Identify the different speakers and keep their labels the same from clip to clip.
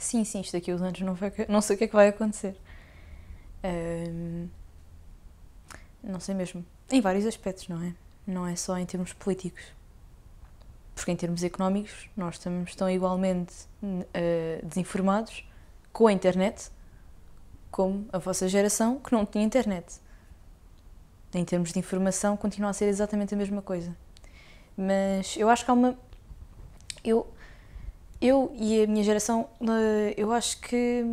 Speaker 1: Sim, sim, isto daqui a uns anos não, vai, não sei o que é que vai acontecer. Um, não sei mesmo. Em vários aspectos, não é? Não é só em termos políticos. Porque em termos económicos, nós estamos tão igualmente uh, desinformados com a internet como a vossa geração que não tinha internet. Em termos de informação, continua a ser exatamente a mesma coisa. Mas eu acho que há uma. Eu eu e a minha geração, eu acho que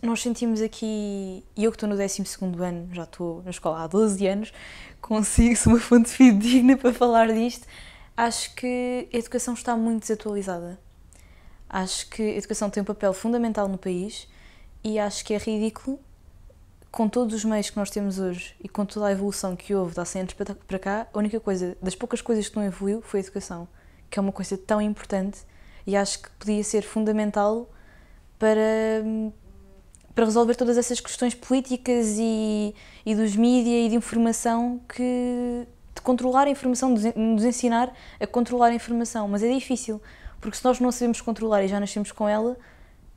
Speaker 1: nós sentimos aqui, e eu que estou no 12 ano, já estou na escola há 12 anos, consigo, ser uma fonte fidedigna para falar disto. Acho que a educação está muito desatualizada. Acho que a educação tem um papel fundamental no país e acho que é ridículo, com todos os meios que nós temos hoje e com toda a evolução que houve de há 100 anos para cá, a única coisa, das poucas coisas que não evoluiu, foi a educação, que é uma coisa tão importante e acho que podia ser fundamental para, para resolver todas essas questões políticas e, e dos mídias e de informação que. de controlar a informação, de nos ensinar a controlar a informação. Mas é difícil, porque se nós não sabemos controlar e já nascemos com ela,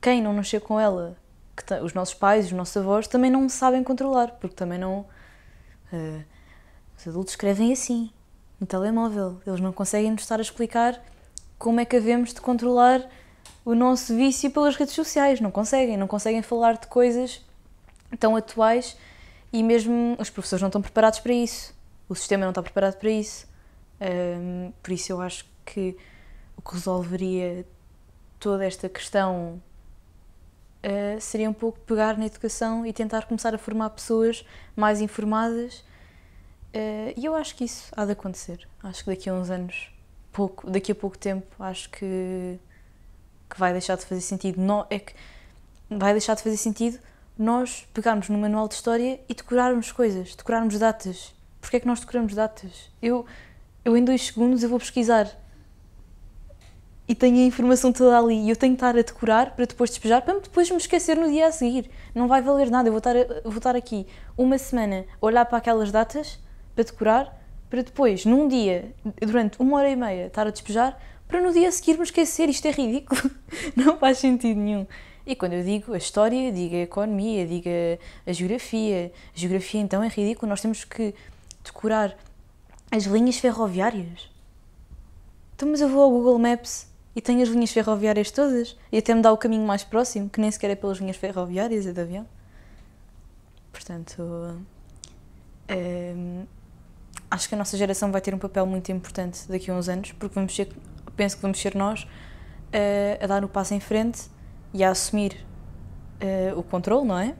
Speaker 1: quem não nasceu com ela, que os nossos pais, os nossos avós, também não sabem controlar, porque também não. Uh, os adultos escrevem assim, no telemóvel. Eles não conseguem nos estar a explicar como é que havemos de controlar o nosso vício pelas redes sociais? Não conseguem, não conseguem falar de coisas tão atuais e mesmo os professores não estão preparados para isso, o sistema não está preparado para isso. Um, por isso eu acho que o que resolveria toda esta questão uh, seria um pouco pegar na educação e tentar começar a formar pessoas mais informadas. Uh, e eu acho que isso há de acontecer. Acho que daqui a uns anos pouco, daqui a pouco tempo acho que, que vai deixar de fazer sentido. Não, é que vai deixar de fazer sentido nós pegarmos no manual de história e decorarmos coisas, decorarmos datas. Porquê é que nós decoramos datas? Eu, eu em dois segundos eu vou pesquisar e tenho a informação toda ali e eu tenho que estar a decorar para depois despejar, para depois me esquecer no dia a seguir. Não vai valer nada, eu vou estar, vou estar aqui uma semana a olhar para aquelas datas para decorar para depois, num dia, durante uma hora e meia, estar a despejar, para no dia seguir me esquecer. Isto é ridículo, não faz sentido nenhum. E quando eu digo a história, diga a economia, diga a, geografia. A geografia então é ridículo, nós temos que decorar as linhas ferroviárias. Então, mas eu vou ao Google Maps e tenho as linhas ferroviárias todas e até me dá o caminho mais próximo, que nem sequer é pelas linhas ferroviárias, é de avião. Portanto, ehm, acho que a nossa geração vai ter um papel muito importante daqui a uns anos, porque vamos ser, penso que vamos ser nós uh, a dar o passo em frente e a assumir uh, o controle, não é?